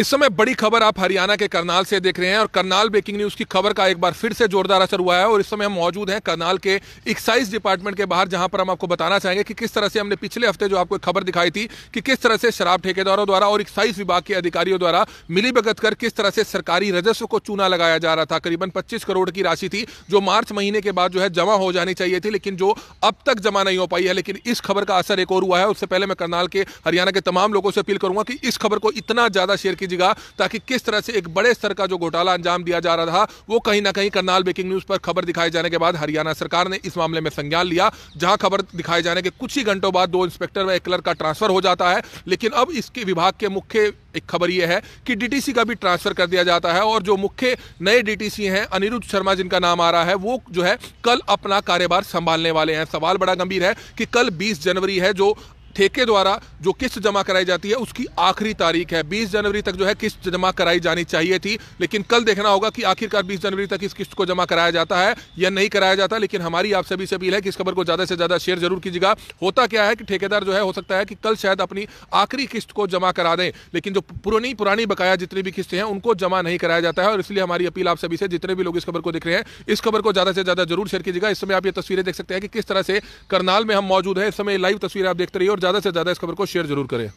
इस समय बड़ी खबर आप हरियाणा के करनाल से देख रहे हैं और करनाल ब्रेकिंग न्यूज की खबर का एक बार फिर से जोरदार असर हुआ है और इस समय हम मौजूद हैं करनाल के एक्साइज डिपार्टमेंट के बाहर जहां पर हम आपको बताना चाहेंगे कि किस तरह से हमने पिछले हफ्ते जो आपको खबर दिखाई थी कि किस तरह से शराब ठेकेदारों द्वारा और एक्साइज विभाग के अधिकारियों द्वारा मिली भगत कर किस तरह से सरकारी राजस्व को चूना लगाया जा रहा था करीबन पच्चीस करोड़ की राशि थी जो मार्च महीने के बाद जो है जमा हो जानी चाहिए थी लेकिन जो अब तक जमा नहीं हो पाई है लेकिन इस खबर का असर एक और हुआ है उससे पहले मैं करनाल के हरियाणा के तमाम लोगों से अपील करूंगा कि इस खबर को इतना ज्यादा शेयर की कीजिएगा ताकि किस तरह से एक बड़े स्तर का जो घोटाला अंजाम दिया जा रहा था वो कहीं ना कहीं करनाल ब्रेकिंग न्यूज पर खबर दिखाई जाने के बाद हरियाणा सरकार ने इस मामले में संज्ञान लिया जहां खबर दिखाई जाने के कुछ ही घंटों बाद दो इंस्पेक्टर व एक क्लर्क का ट्रांसफर हो जाता है लेकिन अब इसके विभाग के मुख्य एक खबर यह है कि डीटीसी का भी ट्रांसफर कर दिया जाता है और जो मुख्य नए डीटीसी हैं अनिरुद्ध शर्मा जिनका नाम आ रहा है वो जो है कल अपना कार्यभार संभालने वाले हैं सवाल बड़ा गंभीर है कि कल 20 जनवरी है जो ठेके द्वारा जो किस्त जमा कराई जाती है उसकी आखिरी तारीख है 20 जनवरी तक जो है किस्त जमा कराई जानी चाहिए थी लेकिन कल देखना होगा कि आखिरकार 20 जनवरी तक इस किस्त को जमा कराया जाता है या नहीं कराया जाता लेकिन हमारी आप सभी से अपील है कि इस खबर को ज़्यादा से ज़्यादा शेयर जरूर कीजिएगा होता क्या है कि ठेकेदार जो है हो सकता है कि कल शायद अपनी आखिरी किस्त को जमा करा दें लेकिन जो पुरानी पुरानी बकाया जितनी भी किस्तें हैं उनको जमा नहीं कराया जाता है और इसलिए हमारी अपील आप सभी से जितने भी लोग इस खबर को देख रहे हैं इस खबर को ज़्यादा से ज़्यादा जरूर शेयर कीजिएगा इस समय आप ये तस्वीरें देख सकते हैं कि किस तरह से करनाल में हम मौजूद है इस समय लाइव तस्वीरें आप देखते रहिए और ज़्यादा से ज़्यादा इस खबर को शेयर जरूर करें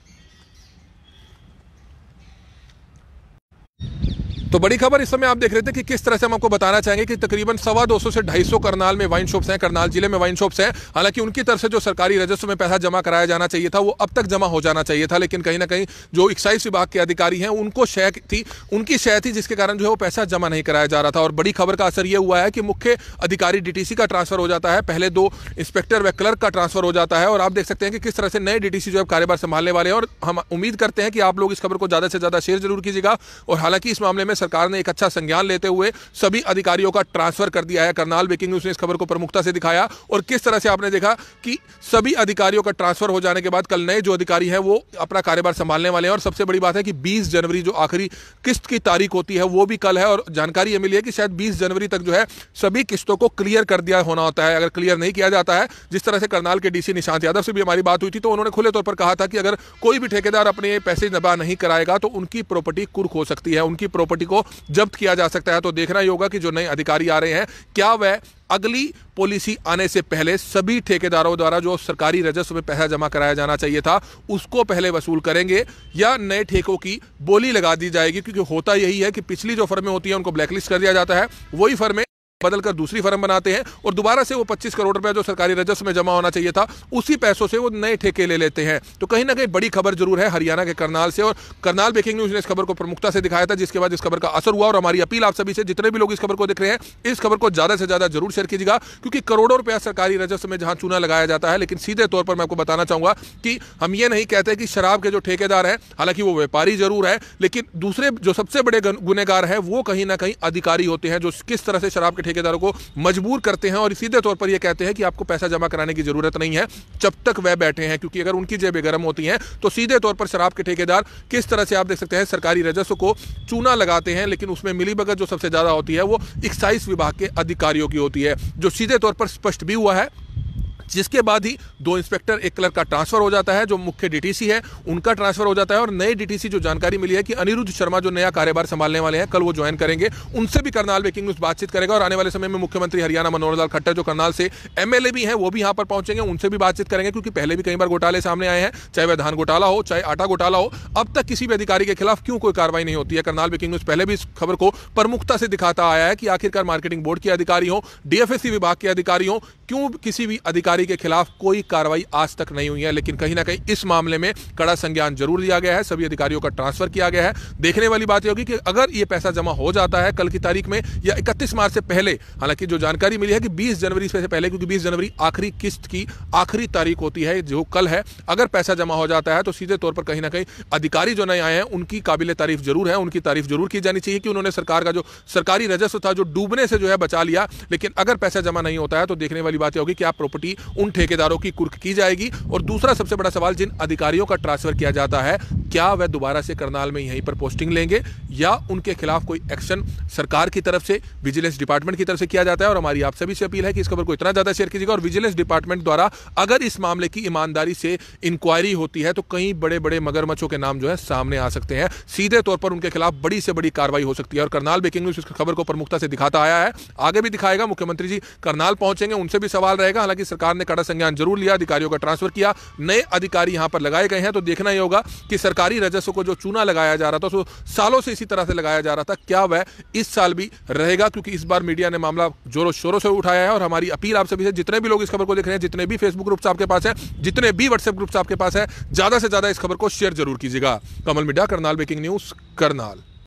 तो बड़ी खबर इस समय आप देख रहे थे कि किस तरह से हम आपको बताना चाहेंगे कि तकरीबन सवा दो से ढाई सौ करनाल में वाइन शॉप्स हैं करनाल जिले में वाइन शॉप्स हैं हालांकि उनकी तरफ से जो सरकारी रजिस्टर में पैसा जमा कराया जाना चाहिए था वो अब तक जमा हो जाना चाहिए था लेकिन कहीं ना कहीं जो एक्साइज विभाग के अधिकारी हैं उनको शय थी उनकी शय थी जिसके कारण जो है वो पैसा जमा नहीं कराया जा रहा था और बड़ी खबर का असर यह हुआ है कि मुख्य अधिकारी डीटीसी का ट्रांसफर हो जाता है पहले दो इंस्पेक्टर व क्लर्क का ट्रांसफर हो जाता है और आप देख सकते हैं कि किस तरह से नए डी जो है कार्यभार संभालने वाले हैं और हम उम्मीद करते हैं कि आप लोग इस खबर को ज्यादा से ज्यादा शेयर जरूर कीजिएगा और हालांकि इस मामले में सरकार ने एक अच्छा संज्ञान लेते हुए सभी अधिकारियों का ट्रांसफर कर दिया है करनाल ब्रेकिंग न्यूज़ ने इस खबर को प्रमुखता से दिखाया और किस तरह से आपने देखा कि सभी अधिकारियों का ट्रांसफर हो जाने के बाद कल नए जो अधिकारी हैं वो अपना कार्यभार संभालने वाले हैं और सबसे बड़ी बात है कि बीस जनवरी जो आखिरी किस्त की तारीख होती है वो भी कल है और जानकारी ये मिली है कि शायद बीस जनवरी तक जो है सभी किस्तों को क्लियर कर दिया होना होता है अगर क्लियर नहीं किया जाता है जिस तरह से करनाल के डीसी निशांत यादव से भी हमारी बात हुई थी तो उन्होंने खुले तौर पर कहा था कि अगर कोई भी ठेकेदार अपने पैसे जमा नहीं कराएगा तो उनकी प्रॉपर्टी कुर्क हो सकती है उनकी प्रॉपर्टी को जब्त किया जा सकता है तो देखना ही होगा कि जो नए अधिकारी आ रहे हैं क्या वह अगली पॉलिसी आने से पहले सभी ठेकेदारों द्वारा जो सरकारी राजस्व में पैसा जमा कराया जाना चाहिए था उसको पहले वसूल करेंगे या नए ठेकों की बोली लगा दी जाएगी क्योंकि होता यही है कि पिछली जो फर्में होती हैं उनको ब्लैकलिस्ट कर दिया जाता है वही फर्में बदल कर दूसरी फर्म बनाते हैं और दोबारा से वो पच्चीस करोड़ रुपया जो सरकारी रजस्व में जमा होना चाहिए था उसी पैसों से वो नए ठेके ले लेते हैं तो कहीं ना कहीं बड़ी खबर जरूर है हरियाणा के करनाल से और करनाल ब्रेकिंग न्यूज ने इस खबर को प्रमुखता से दिखाया था जिसके बाद इस खबर का असर हुआ और हमारी अपील आप सभी से जितने भी लोग इस खबर को देख रहे हैं इस खबर को ज्यादा से ज्यादा जरूर शेयर कीजिएगा क्योंकि करोड़ों रुपया सरकारी रजस्व में जहां चूना लगाया जाता है लेकिन सीधे तौर पर मैं आपको बताना चाहूंगा कि हम ये नहीं कहते कि शराब के जो ठेकेदार हैं हालांकि वो व्यापारी जरूर है लेकिन दूसरे जो सबसे बड़े गुनेगार है वो कहीं ना कहीं अधिकारी होते हैं जो किस तरह से शराब के ठेकेदारों को मजबूर करते हैं और सीधे तौर पर यह कहते हैं कि आपको पैसा जमा कराने की जरूरत नहीं है जब तक वह बैठे हैं क्योंकि अगर उनकी जेबें गर्म होती हैं तो सीधे तौर पर शराब के ठेकेदार किस तरह से आप देख सकते हैं सरकारी राजस्व को चूना लगाते हैं लेकिन उसमें मिली भगत जो सबसे ज़्यादा होती है वो एक्साइज विभाग के अधिकारियों की होती है जो सीधे तौर पर स्पष्ट भी हुआ है जिसके बाद ही दो इंस्पेक्टर एक क्लर्क का ट्रांसफर हो जाता है जो मुख्य डीटीसी है उनका ट्रांसफर हो जाता है और नए डीटीसी जो जानकारी मिली है कि अनिरुद्ध शर्मा जो नया कार्यभार संभालने वाले हैं कल वो ज्वाइन करेंगे उनसे भी करनाल बेकिंग न्यूज बातचीत करेगा और आने वाले समय में मुख्यमंत्री हरियाणा मनोहर लाल खट्टर जो करनाल से एमएलए भी हैं वो भी यहां पर पहुंचेंगे उनसे भी बातचीत करेंगे क्योंकि पहले भी कई बार घोटाले सामने आए हैं चाहे वह धान घोटाला हो चाहे आटा घोटाला हो अब तक किसी भी अधिकारी के खिलाफ क्यों कोई कार्रवाई नहीं होती है करनाल बेकिंग न्यूज पहले भी इस खबर को प्रमुखता से दिखाता आया है कि आखिरकार मार्केटिंग बोर्ड के अधिकारी हो डीएफएससी विभाग के अधिकारी हो क्यों किसी भी अधिकारी अधिकारी के खिलाफ कोई कार्रवाई आज तक नहीं हुई है लेकिन कहीं ना कहीं इस मामले में कड़ा संज्ञान जरूर दिया गया है सभी अधिकारियों का ट्रांसफर किया गया है देखने वाली बात यह होगी कि अगर ये पैसा जमा हो जाता है कल की तारीख में या इकतीस मार्च से पहले हालांकि जो जानकारी मिली है कि बीस जनवरी से पहले क्योंकि बीस जनवरी आखिरी किस्त की आखिरी तारीख होती है जो कल है अगर पैसा जमा हो जाता है तो सीधे तौर पर कहीं ना कहीं अधिकारी जो नए आए हैं उनकी काबिल तारीफ जरूर है उनकी तारीफ जरूर की जानी चाहिए कि उन्होंने सरकार का जो सरकारी राजस्व था जो डूबने से जो है बचा लिया लेकिन अगर पैसा जमा नहीं होता है तो देखने वाली बात यह होगी कि आप प्रॉपर्टी उन ठेकेदारों की कुर्क की जाएगी और दूसरा सबसे बड़ा सवाल जिन अधिकारियों का ट्रांसफर किया जाता है क्या वह दोबारा से करनाल में यहीं पर पोस्टिंग लेंगे या उनके खिलाफ कोई एक्शन सरकार की तरफ से विजिलेंस डिपार्टमेंट की तरफ से किया जाता है और हमारी आप सभी से अपील है कि इस खबर को इतना ज़्यादा शेयर कीजिएगा और विजिलेंस डिपार्टमेंट द्वारा अगर इस मामले की ईमानदारी से इंक्वायरी होती है तो कई बड़े बड़े मगरमच्छों के नाम जो है सामने आ सकते हैं सीधे तौर पर उनके खिलाफ बड़ी से बड़ी कार्रवाई हो सकती है और करनाल ब्रेकिंग न्यूज इस खबर को प्रमुखता से दिखाता आया है आगे भी दिखाएगा मुख्यमंत्री जी करनाल पहुंचेंगे उनसे भी सवाल रहेगा हालांकि सरकार ने कड़ा संज्ञान जरूर लिया अधिकारियों का ट्रांसफर किया नए अधिकारी यहां पर लगाए गए हैं तो देखना ही होगा कि सरकार सरकारी राजस्व को जो चूना लगाया जा रहा था उसको तो सालों से इसी तरह से लगाया जा रहा था क्या वह इस साल भी रहेगा क्योंकि इस बार मीडिया ने मामला जोरों शोरों से उठाया है और हमारी अपील आप सभी से जितने भी लोग इस खबर को देख रहे हैं जितने भी फेसबुक ग्रुप्स आपके पास है जितने भी व्हाट्सएप ग्रुप्स आपके पास है ज़्यादा से ज़्यादा इस खबर को शेयर जरूर कीजिएगा कमल मिड्डा करनाल ब्रेकिंग न्यूज़ करनाल